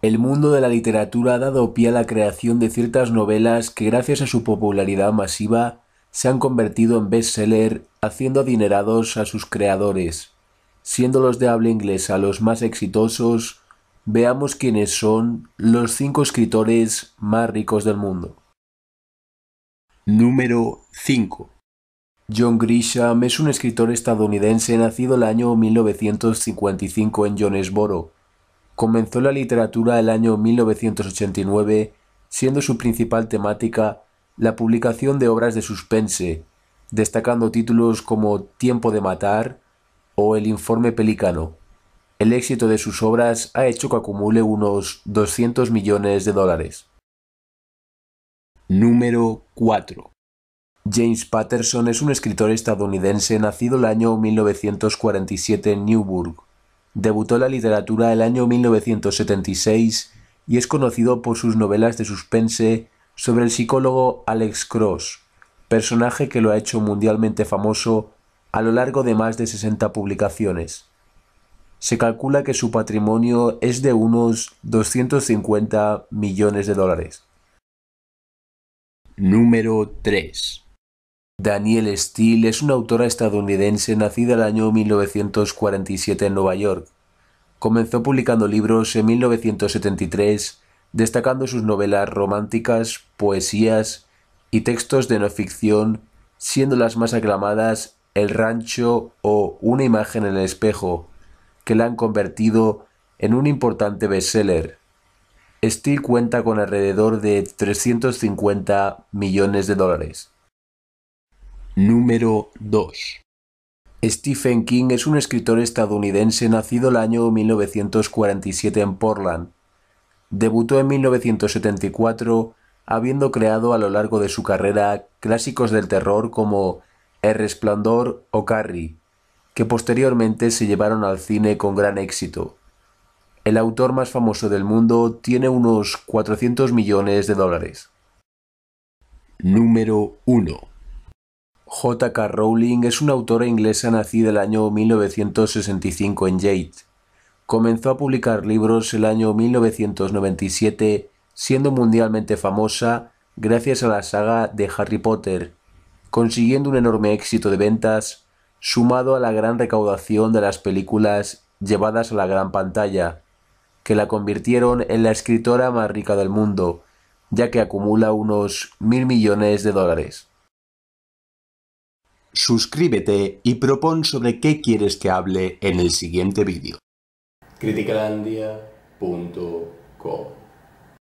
El mundo de la literatura ha dado pie a la creación de ciertas novelas que gracias a su popularidad masiva se han convertido en best-seller haciendo adinerados a sus creadores. Siendo los de habla inglesa los más exitosos, veamos quiénes son los cinco escritores más ricos del mundo. Número 5. John Grisham es un escritor estadounidense nacido el año 1955 en Jonesboro, comenzó la literatura el año 1989, siendo su principal temática la publicación de obras de suspense, destacando títulos como Tiempo de Matar o El Informe Pelícano. El éxito de sus obras ha hecho que acumule unos 200 millones de dólares. Número 4. James Patterson es un escritor estadounidense nacido el año 1947 en Newburgh. Debutó en la literatura el año 1976 y es conocido por sus novelas de suspense sobre el psicólogo Alex Cross, personaje que lo ha hecho mundialmente famoso a lo largo de más de 60 publicaciones. Se calcula que su patrimonio es de unos 250 millones de dólares. Número 3. Daniel Steele es una autora estadounidense nacida el año 1947 en Nueva York. Comenzó publicando libros en 1973, destacando sus novelas románticas, poesías y textos de no ficción, siendo las más aclamadas El rancho o Una imagen en el espejo, que la han convertido en un importante bestseller. Steele cuenta con alrededor de 350 millones de dólares. Número 2. Stephen King es un escritor estadounidense nacido el año 1947 en Portland. Debutó en 1974 habiendo creado a lo largo de su carrera clásicos del terror como El Resplandor o Carrie, que posteriormente se llevaron al cine con gran éxito. El autor más famoso del mundo tiene unos 400 millones de dólares. Número 1 J.K. Rowling es una autora inglesa nacida el año 1965 en Yate. Comenzó a publicar libros el año 1997, siendo mundialmente famosa gracias a la saga de Harry Potter, consiguiendo un enorme éxito de ventas, sumado a la gran recaudación de las películas llevadas a la gran pantalla, que la convirtieron en la escritora más rica del mundo, ya que acumula unos mil millones de dólares suscríbete y propon sobre qué quieres que hable en el siguiente vídeo.